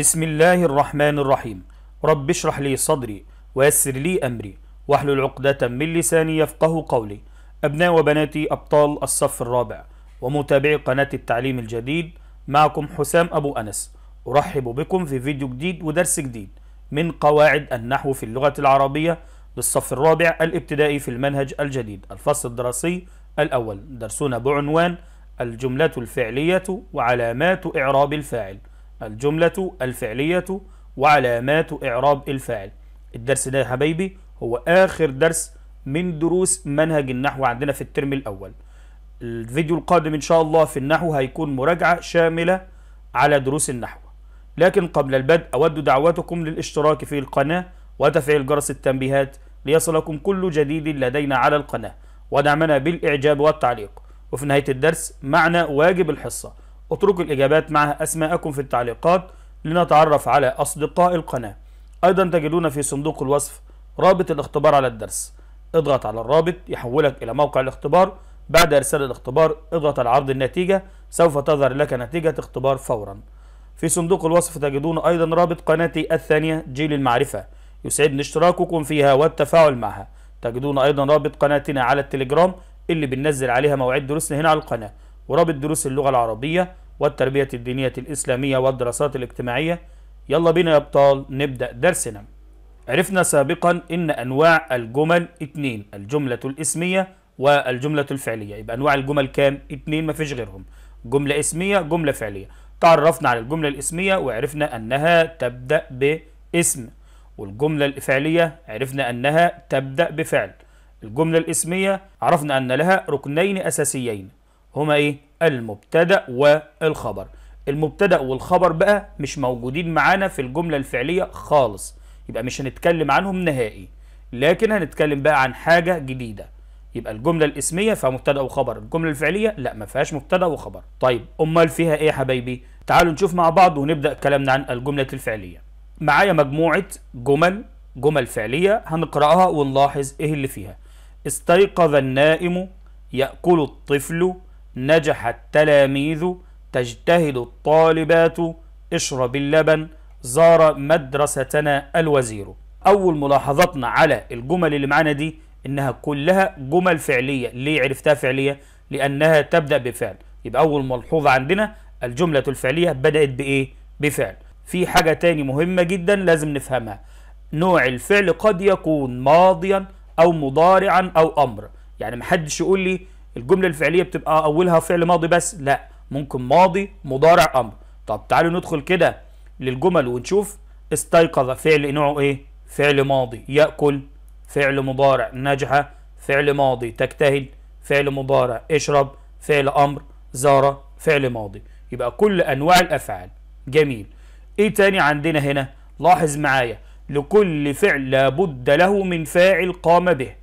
بسم الله الرحمن الرحيم رب اشرح لي صدري ويسر لي أمري واحلل عقدة من لساني يفقه قولي أبناء وبناتي أبطال الصف الرابع ومتابعي قناة التعليم الجديد معكم حسام أبو أنس أرحب بكم في فيديو جديد ودرس جديد من قواعد النحو في اللغة العربية للصف الرابع الابتدائي في المنهج الجديد الفصل الدراسي الأول درسنا بعنوان الجملة الفعلية وعلامات إعراب الفاعل الجملة الفعلية وعلامات إعراب الفاعل الدرس ده يا حبايبي هو آخر درس من دروس منهج النحو عندنا في الترم الأول الفيديو القادم إن شاء الله في النحو هيكون مراجعة شاملة على دروس النحو لكن قبل البدء أود دعوتكم للاشتراك في القناة وتفعيل جرس التنبيهات ليصلكم كل جديد لدينا على القناة ودعمنا بالإعجاب والتعليق وفي نهاية الدرس معنا واجب الحصة اتركوا الإجابات مع أسماءكم في التعليقات لنتعرف على أصدقاء القناة أيضا تجدون في صندوق الوصف رابط الاختبار على الدرس اضغط على الرابط يحولك إلى موقع الاختبار بعد إرسال الاختبار اضغط على عرض النتيجة سوف تظهر لك نتيجة اختبار فورا في صندوق الوصف تجدون أيضا رابط قناتي الثانية جيل المعرفة يسعدني اشتراككم فيها والتفاعل معها تجدون أيضا رابط قناتنا على التليجرام اللي بننزل عليها موعد دروسنا هنا على القناة ورابط دروس اللغة العربية والتربية الدينية الإسلامية والدراسات الاجتماعية يلا بينا يا أبطال نبدأ درسنا عرفنا سابقا إن أنواع الجمل اتنين الجملة الإسمية والجملة الفعلية يبقى أنواع الجمل كام؟ اتنين مفيش غيرهم جملة اسمية جملة فعلية تعرفنا على الجملة الاسمية وعرفنا أنها تبدأ باسم والجملة الفعلية عرفنا أنها تبدأ بفعل الجملة الاسمية عرفنا أن لها ركنين أساسيين هما ايه المبتدا والخبر المبتدا والخبر بقى مش موجودين معانا في الجمله الفعليه خالص يبقى مش هنتكلم عنهم نهائي لكن هنتكلم بقى عن حاجه جديده يبقى الجمله الاسميه فيها مبتدا وخبر الجمله الفعليه لا ما فيهاش مبتدا وخبر طيب امال فيها ايه يا حبايبي تعالوا نشوف مع بعض ونبدا كلامنا عن الجمله الفعليه معايا مجموعه جمل جمل فعليه هنقراها ونلاحظ ايه اللي فيها استيقظ النائم ياكل الطفل نجح التلاميذ تجتهد الطالبات اشرب اللبن زار مدرستنا الوزير أول ملاحظتنا على الجمل اللي معانا دي إنها كلها جمل فعلية ليه عرفتها فعلية؟ لأنها تبدأ بفعل يبقى أول ملحوظة عندنا الجملة الفعلية بدأت بإيه؟ بفعل في حاجة تاني مهمة جدا لازم نفهمها نوع الفعل قد يكون ماضيا أو مضارعا أو أمر يعني محدش يقول لي الجملة الفعلية بتبقى أولها فعل ماضي بس لا ممكن ماضي مضارع أمر طب تعالوا ندخل كده للجمل ونشوف استيقظ فعل نوعه إيه فعل ماضي يأكل فعل مضارع نجح فعل ماضي تجتهد فعل مضارع اشرب فعل أمر زار فعل ماضي يبقى كل أنواع الأفعال جميل إيه تاني عندنا هنا لاحظ معايا لكل فعل لابد له من فاعل قام به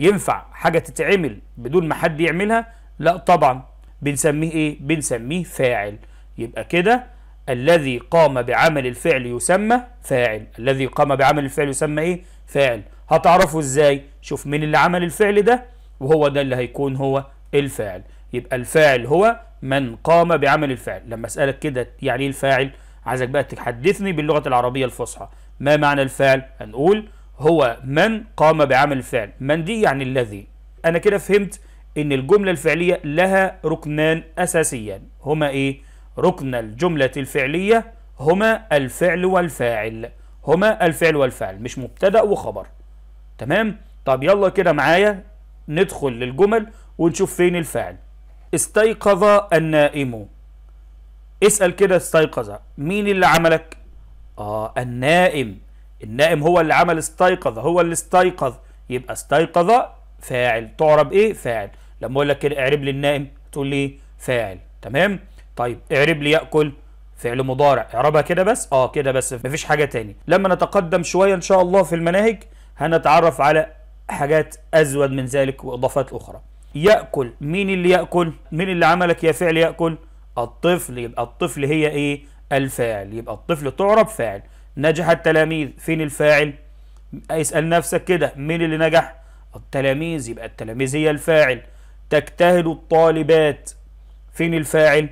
ينفع حاجة تتعمل بدون ما حد يعملها لا طبعا بنسميه ايه بنسميه فاعل يبقى كده الذي قام بعمل الفعل يسمى فاعل الذي قام بعمل الفعل يسمى ايه فاعل هتعرفه ازاي شوف مين اللي عمل الفعل ده وهو ده اللي هيكون هو الفاعل يبقى الفاعل هو من قام بعمل الفعل لما اسالك كده يعني ايه الفاعل عايزك بقى تحدثني باللغه العربيه الفصحى ما معنى الفاعل هنقول هو من قام بعمل الفعل من دي يعني الذي أنا كده فهمت إن الجملة الفعلية لها ركنان أساسيان هما إيه؟ ركن الجملة الفعلية هما الفعل والفاعل هما الفعل والفاعل مش مبتدأ وخبر تمام؟ طب يلا كده معايا ندخل للجمل ونشوف فين الفاعل استيقظ النائم اسأل كده استيقظ مين اللي عملك؟ آه النائم النائم هو اللي عمل استيقظ هو اللي استيقظ يبقى استيقظ فاعل تعرب ايه فاعل لما اقول لك كده اعرب لي النائم تقول لي فاعل تمام طيب اعرب لي ياكل فعل مضارع اعربها كده بس اه كده بس مفيش حاجه تاني لما نتقدم شويه ان شاء الله في المناهج هنتعرف على حاجات ازود من ذلك واضافات اخرى ياكل مين اللي ياكل مين اللي عملك يا فعل ياكل الطفل يبقى الطفل هي ايه الفاعل يبقى الطفل تعرب فاعل نجح التلاميذ فين الفاعل اسأل نفسك كده مين اللي نجح التلاميذ يبقى التلاميذ هي الفاعل تجتهد الطالبات فين الفاعل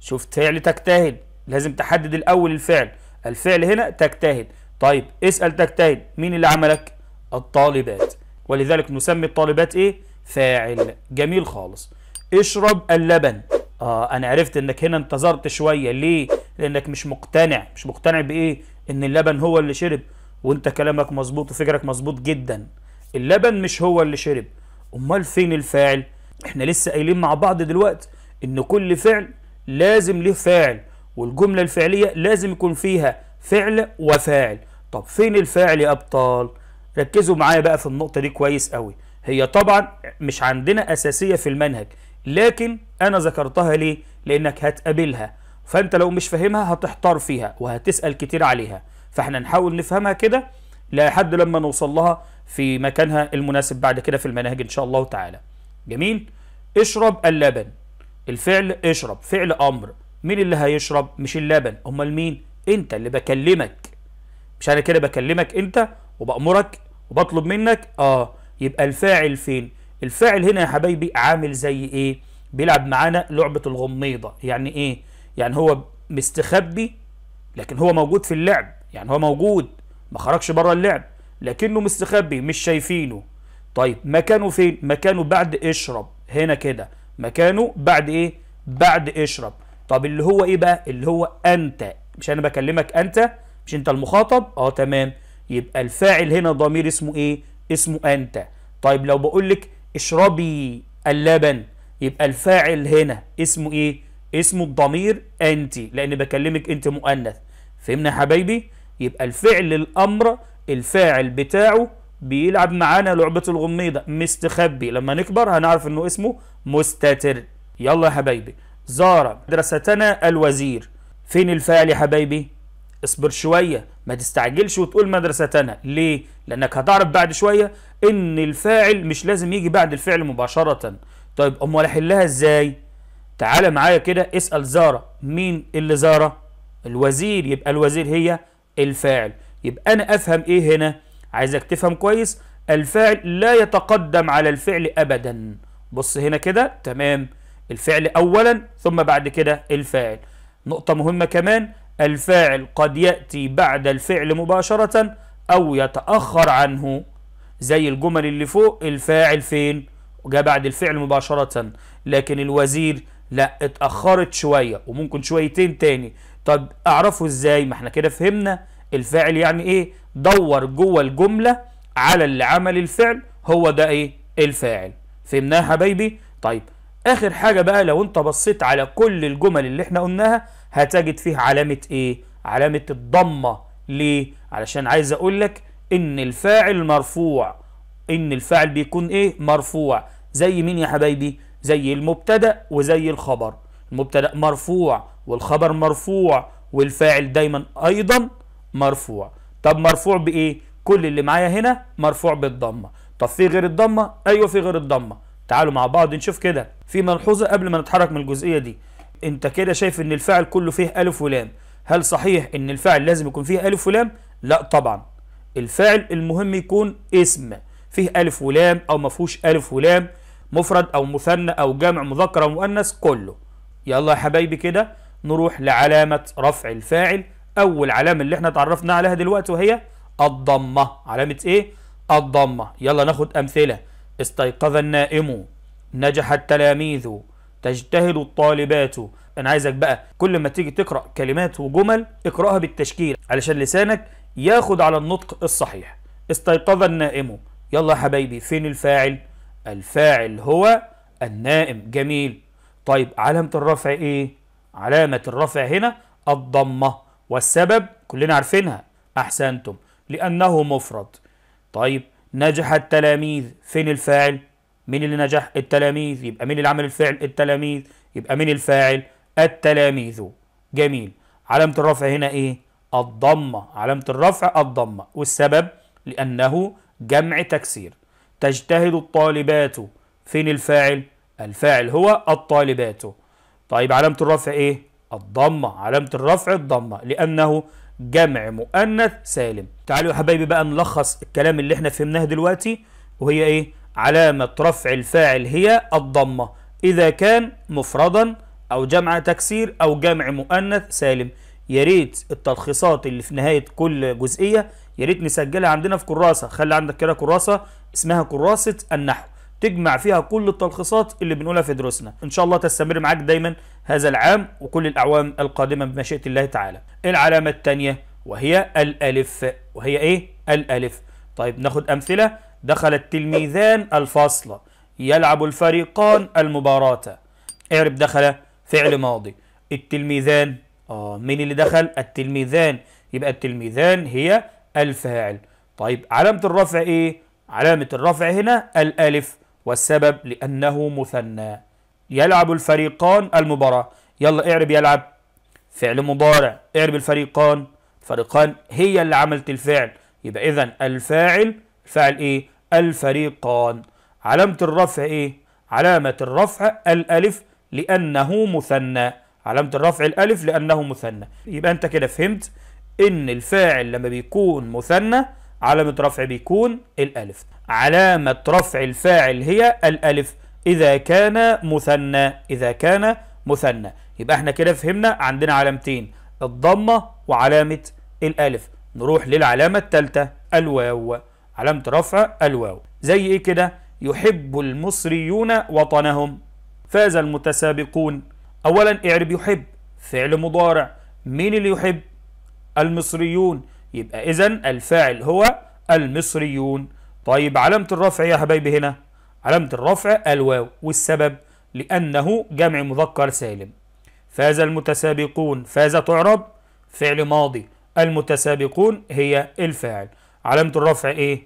شوف فعل تجتهد لازم تحدد الأول الفعل الفعل هنا تجتهد طيب اسأل تجتهد مين اللي عملك الطالبات ولذلك نسمي الطالبات ايه فاعل جميل خالص اشرب اللبن اه انا عرفت انك هنا انتظرت شوية ليه لانك مش مقتنع مش مقتنع بايه ان اللبن هو اللي شرب وانت كلامك مظبوط وفكرك مظبوط جدا اللبن مش هو اللي شرب امال فين الفاعل احنا لسه قايلين مع بعض دلوقتي ان كل فعل لازم له فاعل والجملة الفعلية لازم يكون فيها فعل وفاعل طب فين الفاعل يا ابطال ركزوا معايا بقى في النقطة دي كويس قوي هي طبعا مش عندنا اساسية في المنهج لكن انا ذكرتها ليه لانك هتقابلها فانت لو مش فاهمها هتحتار فيها وهتسال كتير عليها فاحنا نحاول نفهمها كده لحد لما نوصل لها في مكانها المناسب بعد كده في المناهج ان شاء الله تعالى جميل اشرب اللبن الفعل اشرب فعل امر مين اللي هيشرب مش اللبن امال مين انت اللي بكلمك مش انا كده بكلمك انت وبامرك وبطلب منك اه يبقى الفاعل فين الفاعل هنا يا حبايبي عامل زي ايه بيلعب معانا لعبه الغميضه يعني ايه يعني هو مستخبي لكن هو موجود في اللعب يعني هو موجود ما خرجش بره اللعب لكنه مستخبي مش شايفينه طيب مكانه فين مكانه بعد اشرب هنا كده مكانه بعد ايه بعد اشرب طب اللي هو ايه بقى اللي هو انت مش انا بكلمك انت مش انت المخاطب اه تمام يبقى الفاعل هنا ضمير اسمه ايه اسمه انت طيب لو بقول لك اشربي اللبن يبقى الفاعل هنا اسمه ايه اسمه الضمير انت لان بكلمك انت مؤنث فهمنا يا حبايبي يبقى الفعل الامر الفاعل بتاعه بيلعب معانا لعبة الغميضة مستخبي لما نكبر هنعرف انه اسمه مستتر يلا يا حبايبي زار مدرستنا الوزير فين الفاعل يا حبايبي اصبر شوية ما تستعجلش وتقول مدرستنا ليه لانك هتعرف بعد شوية ان الفاعل مش لازم يجي بعد الفعل مباشرة طيب امال احلها ازاي تعالى معايا كده اسأل زارة مين اللي زارة الوزير يبقى الوزير هي الفاعل يبقى أنا أفهم إيه هنا عايزك تفهم كويس الفاعل لا يتقدم على الفعل أبدا بص هنا كده تمام الفعل أولا ثم بعد كده الفاعل نقطة مهمة كمان الفاعل قد يأتي بعد الفعل مباشرة أو يتأخر عنه زي الجمل اللي فوق الفاعل فين جاء بعد الفعل مباشرة لكن الوزير لا اتأخرت شوية وممكن شويتين تاني طب اعرفه ازاي ما احنا كده فهمنا الفاعل يعني ايه دور جوه الجملة على اللي عمل الفعل هو ده ايه الفاعل فهمناها حبايبي طيب اخر حاجة بقى لو انت بصيت على كل الجمل اللي احنا قلناها هتجد فيه علامة ايه علامة الضمة ليه علشان عايز اقول لك ان الفاعل مرفوع ان الفاعل بيكون ايه مرفوع زي مين يا حبايبي زي المبتدا وزي الخبر المبتدا مرفوع والخبر مرفوع والفاعل دايما ايضا مرفوع طب مرفوع بايه كل اللي معايا هنا مرفوع بالضمه طب في غير الضمه ايوه في غير الضمه تعالوا مع بعض نشوف كده في ملحوظه قبل ما نتحرك من الجزئيه دي انت كده شايف ان الفاعل كله فيه الف ولام هل صحيح ان الفاعل لازم يكون فيه الف ولام لا طبعا الفاعل المهم يكون اسم فيه الف ولام او ما فيهوش الف ولام مفرد أو مثنى أو جمع مذكر أو مؤنث كله يلا يا حبايبي كده نروح لعلامة رفع الفاعل أول علامة اللي احنا اتعرفنا عليها دلوقتي وهي الضمة علامة إيه؟ الضمة يلا ناخد أمثلة استيقظ النائم نجح التلاميذ تجتهد الطالبات أنا عايزك بقى كل ما تيجي تقرأ كلمات وجمل اقرأها بالتشكيل علشان لسانك ياخد على النطق الصحيح استيقظ النائم يلا يا حبايبي فين الفاعل الفاعل هو النائم جميل طيب علامة الرفع إيه؟ علامة الرفع هنا الضمة والسبب كلنا عارفينها أحسنتم لأنه مفرد طيب نجح التلاميذ فين الفاعل؟ مين اللي نجح؟ التلاميذ يبقى مين اللي عمل الفعل؟ التلاميذ يبقى مين الفاعل؟ التلاميذ جميل علامة الرفع هنا إيه؟ الضمة علامة الرفع الضمة والسبب لأنه جمع تكسير تجتهد الطالبات فين الفاعل الفاعل هو الطالبات طيب علامة الرفع ايه الضمة علامة الرفع الضمة لأنه جمع مؤنث سالم تعالوا يا حبايبي بقى نلخص الكلام اللي احنا فهمناه دلوقتي وهي ايه علامة رفع الفاعل هي الضمة إذا كان مفردا أو جمع تكسير أو جمع مؤنث سالم يا ريت التلخيصات اللي في نهاية كل جزئية يا ريت نسجلها عندنا في كراسه خلي عندك كده كراسه اسمها كراسه النحو تجمع فيها كل التلخيصات اللي بنقولها في دروسنا ان شاء الله تستمر معاك دايما هذا العام وكل الاعوام القادمه بمشيئه الله تعالى العلامه الثانيه وهي الالف وهي ايه الالف طيب ناخد امثله دخل التلميذان الفصل يلعب الفريقان المباراه اعرب دخل فعل ماضي التلميذان اه مين اللي دخل التلميذان يبقى التلميذان هي الفاعل طيب علامة الرفع إيه؟ علامة الرفع هنا الألف والسبب لأنه مثنى يلعب الفريقان المباراة يلا اعرب يلعب فعل مضارع اعرب الفريقان الفريقان هي اللي عملت الفعل يبقى إذا الفاعل فعل إيه؟ الفريقان علامة الرفع إيه؟ علامة الرفع الألف لأنه مثنى علامة الرفع الألف لأنه مثنى يبقى أنت كده فهمت ان الفاعل لما بيكون مثنى علامة رفع بيكون الألف علامة رفع الفاعل هي الألف إذا كان مثنى إذا كان مثنى يبقى احنا كده فهمنا عندنا علامتين الضمة وعلامة الألف نروح للعلامة التالتة الواو علامة رفع الواو زي ايه كده يحب المصريون وطنهم فاز المتسابقون أولا اعرب يحب فعل مضارع مين اللي يحب المصريون يبقى إذا الفاعل هو المصريون طيب علامة الرفع يا حبايبي هنا علامة الرفع الواو والسبب لأنه جمع مذكر سالم فاز المتسابقون فاز تعرب فعل ماضي المتسابقون هي الفاعل علامة الرفع إيه؟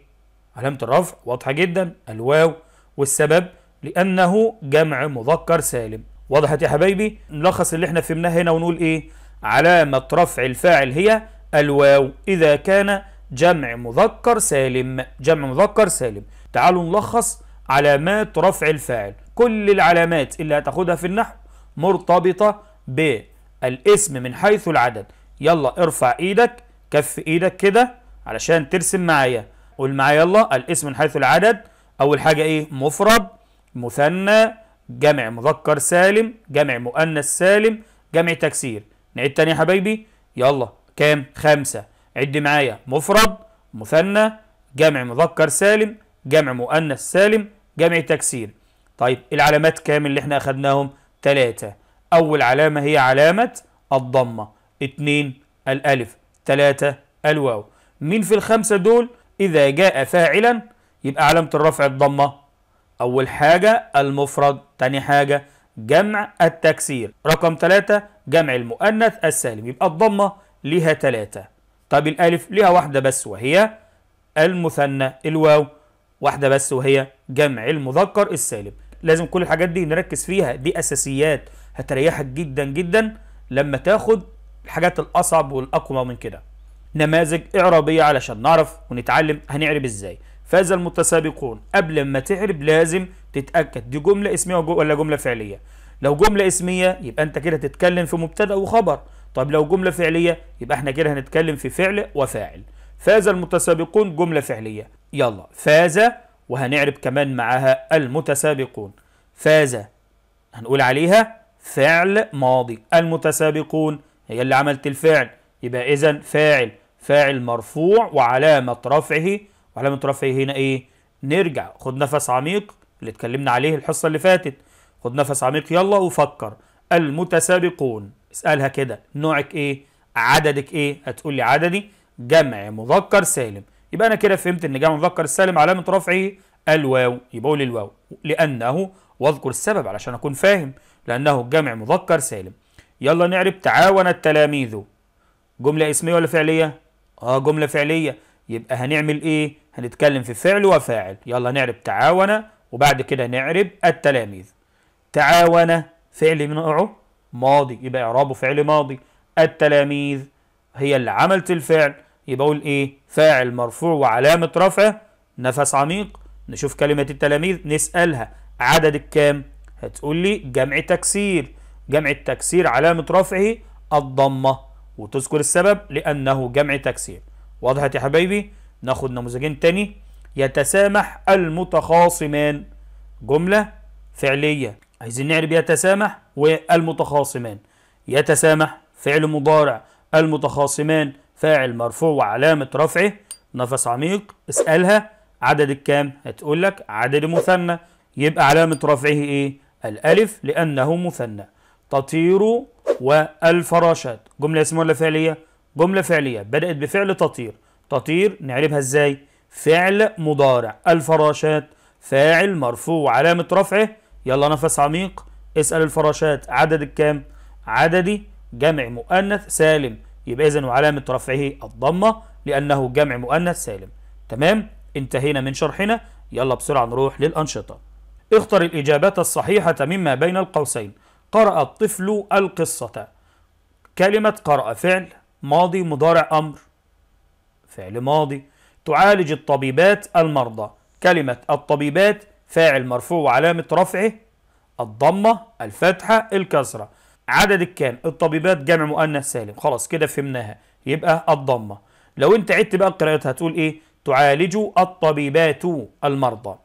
علامة الرفع واضحة جدا الواو والسبب لأنه جمع مذكر سالم وضحت يا حبايبي نلخص اللي احنا فهمناه هنا ونقول إيه؟ علامة رفع الفاعل هي الواو إذا كان جمع مذكر سالم جمع مذكر سالم تعالوا نلخص علامات رفع الفاعل كل العلامات اللي هتاخدها في النحو مرتبطة بالاسم من حيث العدد يلا ارفع ايدك كف ايدك كده علشان ترسم معايا قول معايا يلا الاسم من حيث العدد اول حاجة ايه مفرد مثنى جمع مذكر سالم جمع مؤنث سالم جمع تكسير نعيد تاني يا حبايبي يلا كام خمسة عد معايا مفرد مثنى جمع مذكر سالم جمع مؤنث سالم جمع تكسير طيب العلامات كام اللي احنا اخدناهم تلاتة اول علامة هي علامة الضمة اتنين الالف ثلاثة الواو مين في الخمسة دول اذا جاء فاعلا يبقى علامة الرفع الضمة اول حاجة المفرد تاني حاجة جمع التكسير رقم 3 جمع المؤنث السالم يبقى الضمة ليها 3 طب الألف ليها واحدة بس وهي المثنى الواو واحدة بس وهي جمع المذكر السالم لازم كل الحاجات دي نركز فيها دي أساسيات هتريحك جدا جدا لما تاخد الحاجات الأصعب والأقوى من كده نماذج إعرابية علشان نعرف ونتعلم هنعرب إزاي فاز المتسابقون قبل ما تعرب لازم تتأكد دي جملة اسمية ولا جملة فعلية لو جملة اسمية يبقى انت كده هتتكلم في مبتدأ وخبر طب لو جملة فعلية يبقى احنا كده هنتكلم في فعل وفاعل فاز المتسابقون جملة فعلية يلا فاز وهنعرب كمان معاها المتسابقون فاز هنقول عليها فعل ماضي المتسابقون هي اللي عملت الفعل يبقى إذا فاعل فاعل مرفوع وعلامة رفعه وعلامة رفعه هنا إيه؟ نرجع خد نفس عميق اللي اتكلمنا عليه الحصة اللي فاتت خد نفس عميق يلا وفكر المتسابقون اسألها كده نوعك إيه؟ عددك إيه؟ هتقول لي عددي جمع مذكر سالم يبقى أنا كده فهمت إن جمع مذكر سالم علامة رفعه الواو يبقى قول الواو لأنه واذكر السبب علشان أكون فاهم لأنه جمع مذكر سالم يلا نعرف تعاون التلاميذ جملة اسمية ولا فعلية؟ اه جملة فعلية يبقى هنعمل ايه؟ هنتكلم في فعل وفاعل يلا نعرب تعاون وبعد كده نعرب التلاميذ تعاون فعل من نوعه ماضي يبقى إعرابه فعل ماضي التلاميذ هي اللي عملت الفعل يبقى أقول إيه فاعل مرفوع وعلامة رفعه نفس عميق نشوف كلمة التلاميذ نسألها عدد الكام هتقول لي جمع تكسير جمع التكسير علامة رفعه الضمة وتذكر السبب لأنه جمع تكسير واضحه يا حبايبي ناخد نموذجين تاني يتسامح المتخاصمان جملة فعلية عايزين نعرف يتسامح والمتخاصمان يتسامح فعل مضارع المتخاصمان فاعل مرفوع وعلامة رفعه نفس عميق اسألها عدد الكام هتقول لك عدد مثنى يبقى علامة رفعه ايه الألف لأنه مثنى تطير والفراشات جملة اسمها ولا فعلية جملة فعلية بدأت بفعل تطير تطير نعربها ازاي فعل مضارع الفراشات فاعل مرفوع علامة رفعه يلا نفس عميق اسأل الفراشات عدد الكام عددي جمع مؤنث سالم يبقى إذن وعلامة رفعه الضمة لأنه جمع مؤنث سالم تمام انتهينا من شرحنا يلا بسرعة نروح للأنشطة اختر الإجابات الصحيحة مما بين القوسين قرأ الطفل القصة كلمة قرأ فعل ماضي مضارع أمر فعل ماضي تعالج الطبيبات المرضى كلمة الطبيبات فاعل مرفوع وعلامة رفعه الضمة الفتحة الكسرة عدد الكام الطبيبات جمع مؤنث سالم خلاص كده فهمناها يبقى الضمة لو انت عدت بقى قراءتها هتقول ايه تعالج الطبيبات المرضى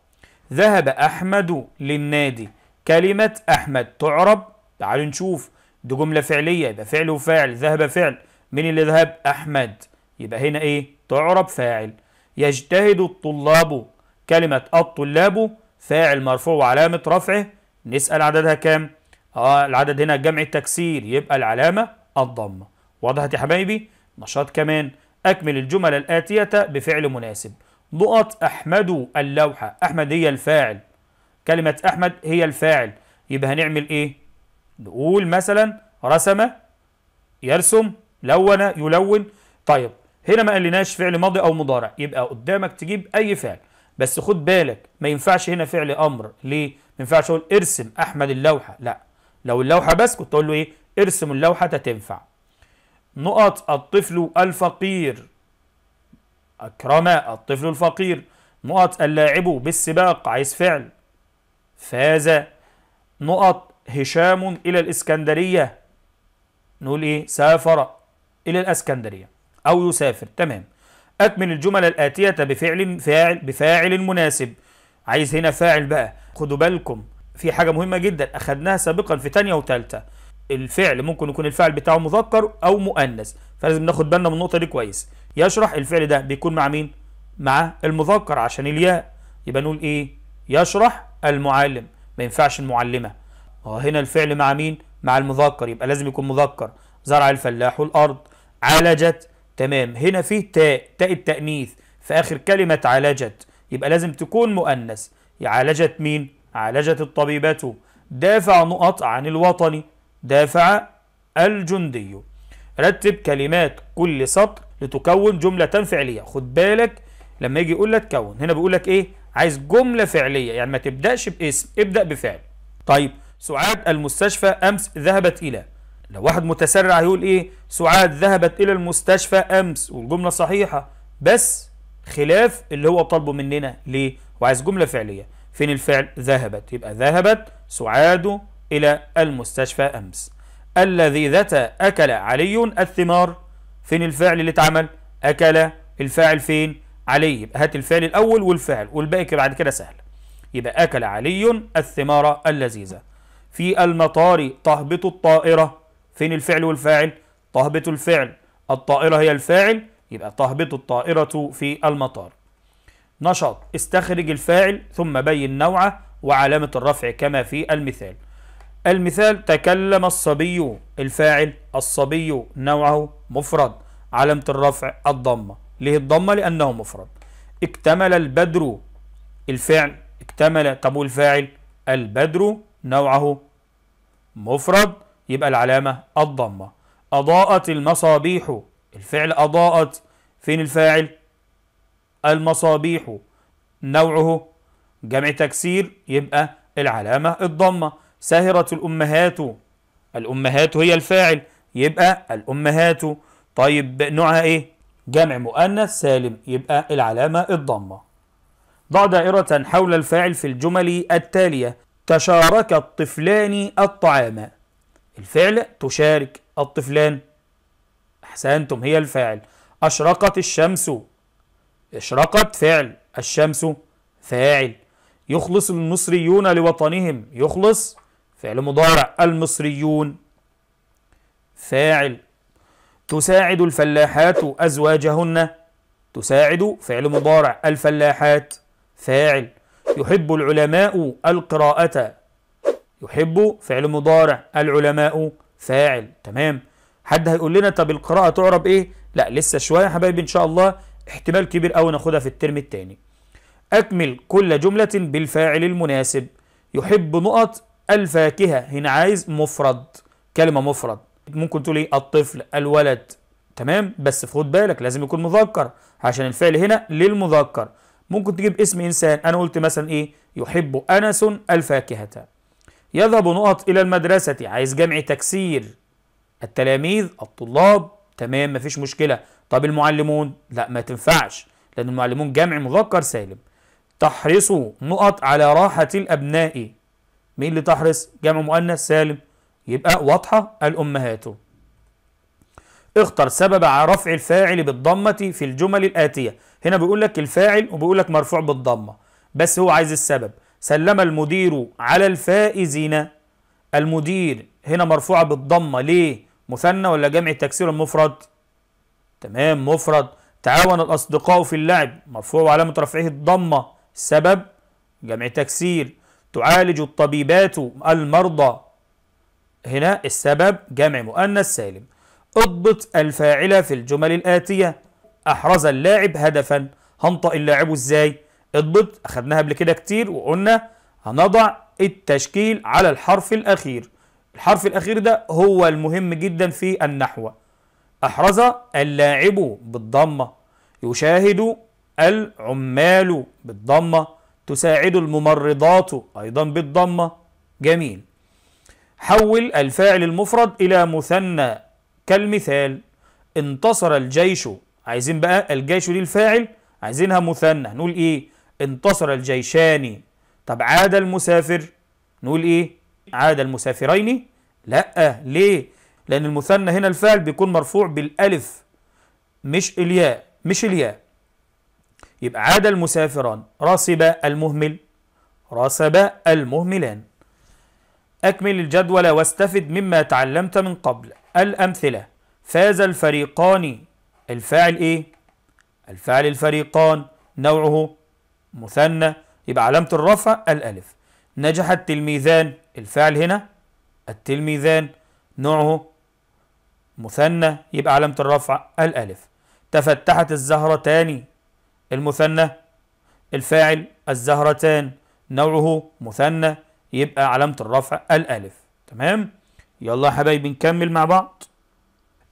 ذهب أحمد للنادي كلمة أحمد تعرب تعالوا نشوف دي جملة فعلية يبقى فعل وفاعل ذهب فعل مين اللي ذهب أحمد يبقى هنا إيه تعرب فاعل يجتهد الطلاب كلمة الطلاب فاعل مرفوع وعلامة رفعه نسأل عددها كام؟ آه العدد هنا جمع التكسير يبقى العلامة الضمة وضحت يا حبايبي؟ نشاط كمان أكمل الجمل الآتية بفعل مناسب نقط أحمد اللوحة أحمد هي الفاعل كلمة أحمد هي الفاعل يبقى هنعمل إيه؟ نقول مثلا رسم يرسم لون يلون طيب هنا ما قالناش فعل ماضي او مضارع يبقى قدامك تجيب اي فعل بس خد بالك ما ينفعش هنا فعل امر ليه ما ينفعش اقول ارسم احمد اللوحه لا لو اللوحه بس كنت اقول له ايه ارسم اللوحه تنفع نقط الطفل الفقير اكرم الطفل الفقير نقط اللاعب بالسباق عايز فعل فاز نقط هشام الى الاسكندريه نقول ايه سافر الى الاسكندريه أو يسافر تمام أكمل الجمل الآتية بفعل فاعل بفاعل مناسب عايز هنا فاعل بقى خدوا بالكم في حاجة مهمة جدا أخدناها سابقا في تانية وتالتة الفعل ممكن يكون الفعل بتاعه مذكر أو مؤنث فلازم ناخد بالنا من النقطة دي كويس يشرح الفعل ده بيكون مع مين؟ مع المذكر عشان الياء يبقى نقول إيه؟ يشرح المعلم ما ينفعش المعلمة هنا الفعل مع مين؟ مع المذكر يبقى لازم يكون مذكر زرع الفلاح الأرض عالجت تمام هنا في تاء تاء التأنيث في آخر كلمة عالجت يبقى لازم تكون مؤنث عالجت مين؟ عالجت الطبيبة دافع نقط عن الوطني دافع الجندي رتب كلمات كل سطر لتكون جملة فعلية خد بالك لما يجي يقول لك كون هنا بيقول لك ايه عايز جملة فعلية يعني ما تبدأش باسم ابدأ بفعل طيب سعاد المستشفى أمس ذهبت إلى لو واحد متسرع هيقول ايه سعاد ذهبت الى المستشفى امس والجمله صحيحه بس خلاف اللي هو طالبه مننا ليه وعايز جمله فعليه فين الفعل ذهبت يبقى ذهبت سعاد الى المستشفى امس الذي ذات اكل علي الثمار فين الفعل اللي اتعمل اكل الفاعل فين علي يبقى هات الفعل الاول والفعل والباقي بعد كده سهل يبقى اكل علي الثمار اللذيذه في المطار تهبط الطائره فين الفعل والفاعل تهبط الفعل الطائرة هي الفاعل يبقى تهبط الطائرة في المطار نشط استخرج الفاعل ثم بين نوعه وعلامة الرفع كما في المثال المثال تكلم الصبي الفاعل الصبي نوعه مفرد علامة الرفع الضمة ليه الضمة لأنه مفرد اكتمل البدر الفعل اكتمل طب والفاعل البدر نوعه مفرد يبقى العلامة الضمة أضاءت المصابيح الفعل أضاءت فين الفاعل المصابيح نوعه جمع تكسير يبقى العلامة الضمة سهرت الأمهات الأمهات هي الفاعل يبقى الأمهات طيب نوعها إيه جمع مؤنث سالم يبقى العلامة الضمة ضع دائرة حول الفاعل في الجمل التالية تشارك الطفلان الطعام الفعل تشارك الطفلان أحسنتم هي الفاعل أشرقت الشمس أشرقت فعل الشمس فاعل يخلص المصريون لوطنهم يخلص فعل مضارع المصريون فاعل تساعد الفلاحات أزواجهن تساعد فعل مضارع الفلاحات فاعل يحب العلماء القراءة يحب فعل مضارع العلماء فاعل تمام حد هيقول لنا طب القراءة تعرب ايه لا لسه شوية يا حبايبي ان شاء الله احتمال كبير قوي ناخدها في الترم الثاني اكمل كل جملة بالفاعل المناسب يحب نقط الفاكهة هنا عايز مفرد كلمة مفرد ممكن تقول ايه الطفل الولد تمام بس خد بالك لازم يكون مذكر عشان الفعل هنا للمذكر ممكن تجيب اسم انسان انا قلت مثلا ايه يحب انس الفاكهه يذهب نقط إلى المدرسة عايز جمع تكسير التلاميذ الطلاب تمام مفيش مشكلة طب المعلمون لا ما تنفعش لأن المعلمون جمع مذكر سالم تحرص نقط على راحة الأبناء مين اللي تحرص جمع مؤنث سالم يبقى واضحة الأمهات اختر سبب رفع الفاعل بالضمة في الجمل الآتية هنا بيقول لك الفاعل وبيقول لك مرفوع بالضمة بس هو عايز السبب سلم المدير على الفائزين المدير هنا مرفوعة بالضمة ليه مثنى ولا جمع التكسير المفرد تمام مفرد تعاون الأصدقاء في اللعب مرفوع وعلامة رفعه الضمة سبب جمع تكسير تعالج الطبيبات المرضى هنا السبب جمع مؤنث سالم اضبط الفاعلة في الجمل الآتية أحرز اللاعب هدفا هنطق اللاعب ازاي اضبط اخدناها قبل كده كتير وقلنا هنضع التشكيل على الحرف الاخير الحرف الاخير ده هو المهم جدا في النحو احرز اللاعب بالضمه يشاهد العمال بالضمه تساعد الممرضات ايضا بالضمه جميل حول الفاعل المفرد الى مثنى كالمثال انتصر الجيش عايزين بقى الجيش دي الفاعل عايزينها مثنى نقول ايه انتصر الجيشان طب عاد المسافر نقول ايه عاد المسافرين لا ليه لان المثنى هنا الفعل بيكون مرفوع بالالف مش الياء مش الياء يبقى عاد المسافران راسب المهمل راسب المهملان أكمل الجدول واستفد مما تعلمت من قبل الأمثلة فاز الفريقان الفاعل إيه؟ الفاعل الفريقان نوعه مثنى يبقى علامة الرفع الألف نجح التلميذان الفعل هنا التلميذان نوعه مثنى يبقى علامة الرفع الألف تفتحت الزهرتان المثنى الفاعل الزهرتان نوعه مثنى يبقى علامة الرفع الألف تمام يلا يا حبايبي نكمل مع بعض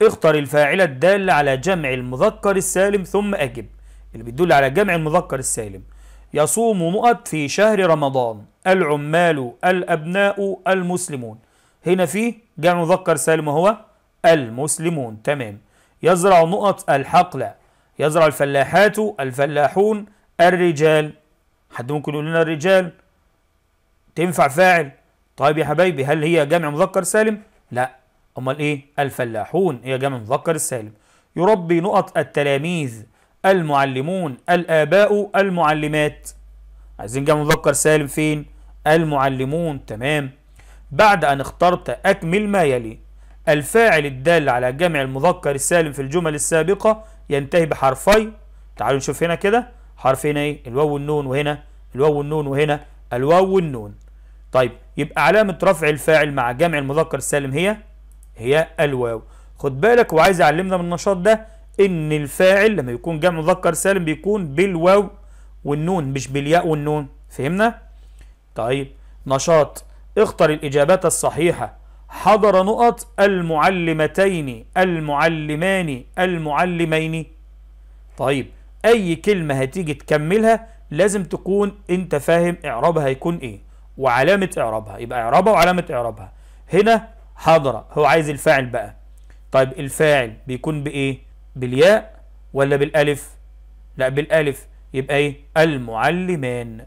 اختر الفاعلة الدالة على جمع المذكر السالم ثم أجب اللي بتدل على جمع المذكر السالم يصوم مؤت في شهر رمضان العمال الأبناء المسلمون هنا في جاء مذكر سالم وهو المسلمون تمام يزرع نقط الحقل يزرع الفلاحات الفلاحون الرجال حد ممكن يقول لنا الرجال تنفع فاعل طيب يا حبايبي هل هي جمع مذكر سالم لا امال ايه الفلاحون هي جمع مذكر سالم يربي نقط التلاميذ المعلمون الآباء المعلمات عايزين جمع مذكر سالم فين المعلمون تمام بعد أن اخترت أكمل ما يلي الفاعل الدال على جمع المذكر السالم في الجمل السابقة ينتهي بحرفي تعالوا نشوف هنا كده حرفين ايه الواو والنون وهنا الواو والنون وهنا الواو والنون طيب يبقى علامة رفع الفاعل مع جمع المذكر السالم هي هي الواو خد بالك وعايز اعلمنا من النشاط ده ان الفاعل لما يكون جمع مذكر سالم بيكون بالواو والنون مش بالياء والنون فهمنا طيب نشاط اختر الاجابات الصحيحه حضر نقط المعلمتين المعلمان المعلمين طيب اي كلمه هتيجي تكملها لازم تكون انت فاهم اعرابها هيكون ايه وعلامه اعرابها يبقى اعرابها وعلامه اعرابها هنا حضر هو عايز الفاعل بقى طيب الفاعل بيكون بايه بالياء ولا بالالف لا بالالف يبقى ايه المعلمان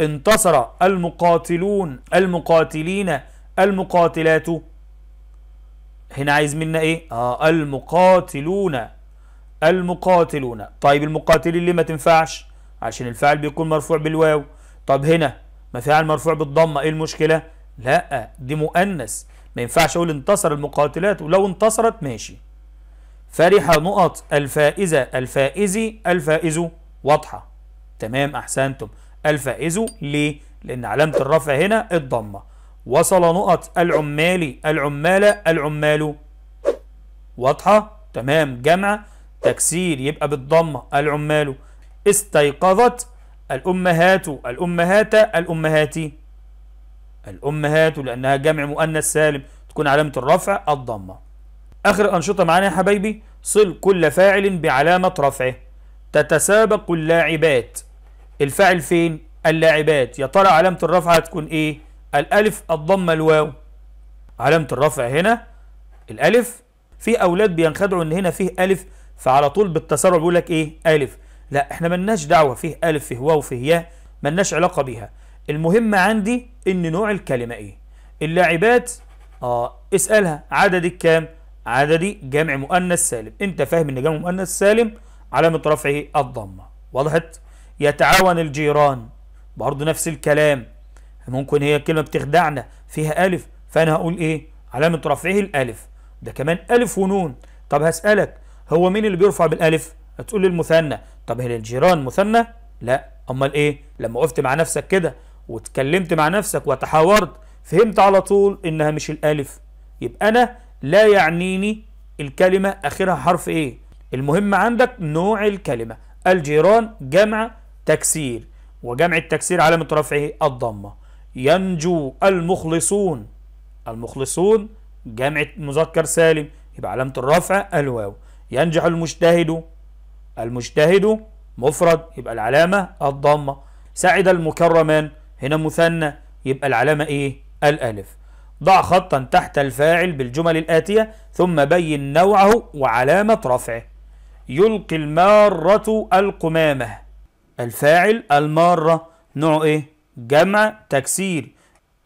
انتصر المقاتلون المقاتلين المقاتلات هنا عايز منا ايه اه المقاتلون المقاتلون طيب المقاتلين ليه ما تنفعش عشان الفعل بيكون مرفوع بالواو طب هنا ما فعل مرفوع بالضمه ايه المشكله لا دي مؤنث ما ينفعش اقول انتصر المقاتلات ولو انتصرت ماشي فرح نقط الفائزة الفائزي الفائز واضحة تمام أحسنتم الفائز ليه؟ لأن علامة الرفع هنا الضمة وصل نقط العمال العمالة العمال واضحة تمام جمع تكسير يبقى بالضمة العمال استيقظت الأمهات الأمهات الأمهات الأمهات لأنها جمع مؤنث سالم تكون علامة الرفع الضمة آخر الأنشطة معانا يا حبايبي صل كل فاعل بعلامة رفعه تتسابق اللاعبات الفاعل فين اللاعبات يا ترى علامة الرفع هتكون إيه الألف الضمة الواو علامة الرفع هنا الألف في أولاد بينخدعوا إن هنا فيه ألف فعلى طول بالتسرع بيقول لك إيه ألف لا إحنا ملناش دعوة فيه ألف فيه واو فيه ياء ملناش علاقة بيها المهم عندي إن نوع الكلمة إيه اللاعبات آه اسألها عدد الكام عددي جمع مؤنث سالم انت فاهم ان جمع مؤنث سالم علامة رفعه الضمة وضحت يتعاون الجيران برضه نفس الكلام ممكن هي كلمة بتخدعنا فيها ألف فأنا هقول إيه علامة رفعه الألف ده كمان ألف ونون طب هسألك هو مين اللي بيرفع بالألف هتقول لي المثنى طب هل الجيران مثنى لا أمال إيه لما وقفت مع نفسك كده واتكلمت مع نفسك وتحاورت فهمت على طول إنها مش الألف يبقى أنا لا يعنيني الكلمة آخرها حرف إيه المهم عندك نوع الكلمة الجيران جمع تكسير وجمع التكسير علامة رفعه الضمة ينجو المخلصون المخلصون جمع مذكر سالم يبقى علامة الرفع الواو ينجح المجتهد المجتهد مفرد يبقى العلامة الضمة سعد المكرمان هنا مثنى يبقى العلامة ايه الالف ضع خطا تحت الفاعل بالجمل الآتية ثم بين نوعه وعلامة رفعه يلقي المارة القمامة الفاعل المارة نوعه إيه؟ جمع تكسير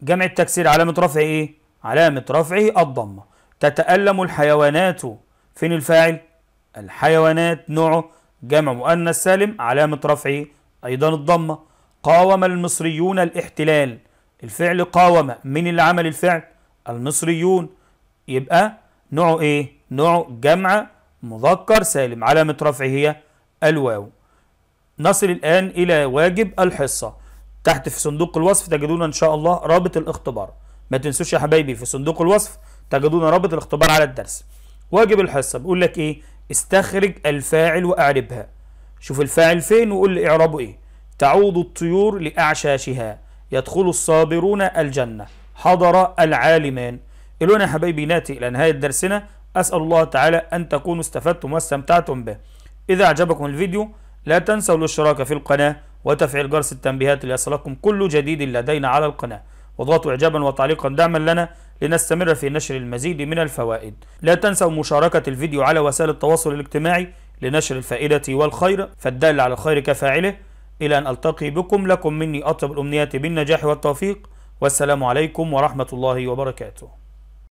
جمع التكسير علامة رفعه إيه؟ علامة رفعه الضمة تتألم الحيوانات فين الفاعل؟ الحيوانات نوعه جمع مؤنث سالم علامة رفعه أيضا الضمة قاوم المصريون الاحتلال الفعل قاوم من اللي عمل الفعل المصريون يبقى نوعه ايه نوعه جمع مذكر سالم علامة رفعه هي الواو نصل الآن إلى واجب الحصة تحت في صندوق الوصف تجدون إن شاء الله رابط الاختبار ما تنسوش يا حبايبي في صندوق الوصف تجدون رابط الاختبار على الدرس واجب الحصة بيقول لك إيه استخرج الفاعل وأعربها شوف الفاعل فين وقول لي إعرابه إيه تعود الطيور لأعشاشها يدخل الصابرون الجنة حضر العالمان إلونا حبايبي ناتي إلى نهاية درسنا أسأل الله تعالى أن تكونوا استفدتم واستمتعتم به إذا أعجبكم الفيديو لا تنسوا الاشتراك في القناة وتفعيل جرس التنبيهات ليصلكم كل جديد لدينا على القناة واضغطوا إعجابا وتعليقا دعما لنا لنستمر في نشر المزيد من الفوائد لا تنسوا مشاركة الفيديو على وسائل التواصل الاجتماعي لنشر الفائدة والخير فالدال على الخير كفاعله إلى أن ألتقي بكم لكم مني أطيب الأمنيات بالنجاح والتوفيق والسلام عليكم ورحمة الله وبركاته